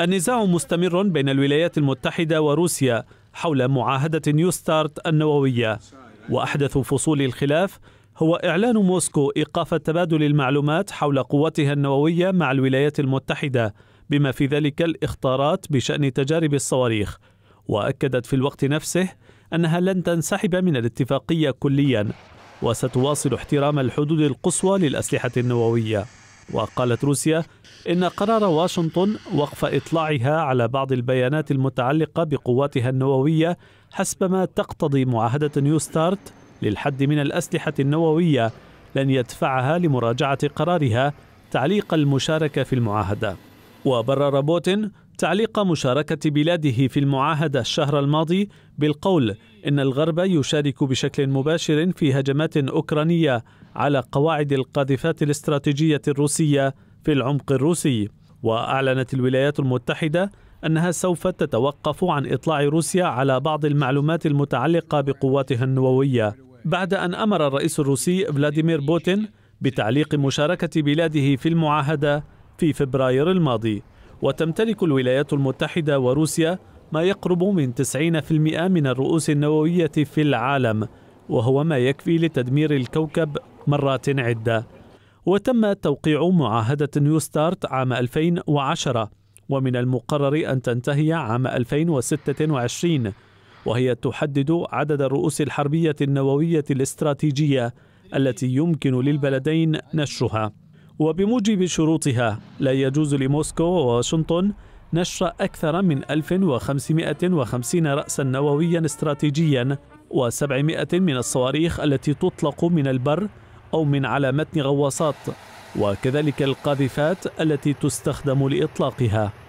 النزاع مستمر بين الولايات المتحدة وروسيا حول معاهدة نيو ستارت النووية وأحدث فصول الخلاف هو إعلان موسكو إيقاف تبادل المعلومات حول قوتها النووية مع الولايات المتحدة بما في ذلك الإخطارات بشأن تجارب الصواريخ وأكدت في الوقت نفسه أنها لن تنسحب من الاتفاقية كليا وستواصل احترام الحدود القصوى للأسلحة النووية وقالت روسيا إن قرار واشنطن وقف إطلاعها على بعض البيانات المتعلقة بقواتها النووية حسب ما تقتضي معاهدة نيو ستارت للحد من الأسلحة النووية لن يدفعها لمراجعة قرارها تعليق المشاركة في المعاهدة وبرر بوتين تعليق مشاركة بلاده في المعاهدة الشهر الماضي بالقول إن الغرب يشارك بشكل مباشر في هجمات أوكرانية على قواعد القاذفات الاستراتيجية الروسية في العمق الروسي وأعلنت الولايات المتحدة أنها سوف تتوقف عن إطلاع روسيا على بعض المعلومات المتعلقة بقواتها النووية بعد أن أمر الرئيس الروسي فلاديمير بوتين بتعليق مشاركة بلاده في المعاهدة في فبراير الماضي وتمتلك الولايات المتحدة وروسيا ما يقرب من 90% من الرؤوس النووية في العالم وهو ما يكفي لتدمير الكوكب مرات عدة وتم توقيع معاهدة نيو ستارت عام 2010 ومن المقرر أن تنتهي عام 2026 وهي تحدد عدد الرؤوس الحربية النووية الاستراتيجية التي يمكن للبلدين نشرها وبموجب شروطها لا يجوز لموسكو وواشنطن نشر أكثر من 1550 رأسا نوويا استراتيجيا و700 من الصواريخ التي تطلق من البر أو من على متن غواصات وكذلك القاذفات التي تستخدم لإطلاقها